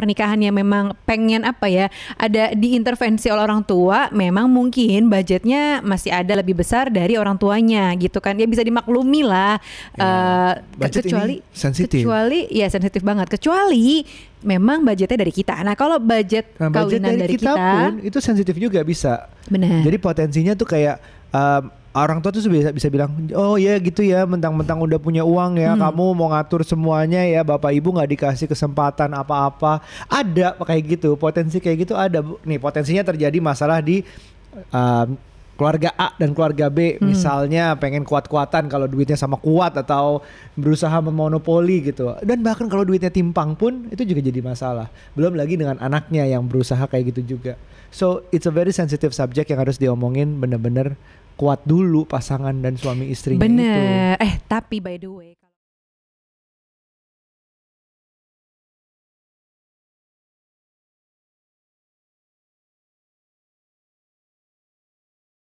pernikahan yang memang pengen apa ya ada diintervensi oleh orang tua memang mungkin budgetnya masih ada lebih besar dari orang tuanya gitu kan ya bisa dimaklumi lah ya, uh, kecuali sensitif kecuali ya sensitif banget kecuali memang budgetnya dari kita. Nah, kalau budget nah, budget dari, dari kita, kita pun itu sensitif juga bisa. Benar. Jadi potensinya tuh kayak um, orang tua tuh bisa bisa bilang oh ya gitu ya mentang-mentang udah punya uang ya hmm. kamu mau ngatur semuanya ya bapak ibu nggak dikasih kesempatan apa-apa ada kayak gitu potensi kayak gitu ada nih potensinya terjadi masalah di um, keluarga A dan keluarga B hmm. misalnya pengen kuat-kuatan kalau duitnya sama kuat atau berusaha memonopoli gitu dan bahkan kalau duitnya timpang pun itu juga jadi masalah belum lagi dengan anaknya yang berusaha kayak gitu juga so it's a very sensitive subject yang harus diomongin bener-bener kuat dulu pasangan dan suami istrinya bener. itu bener eh tapi by the way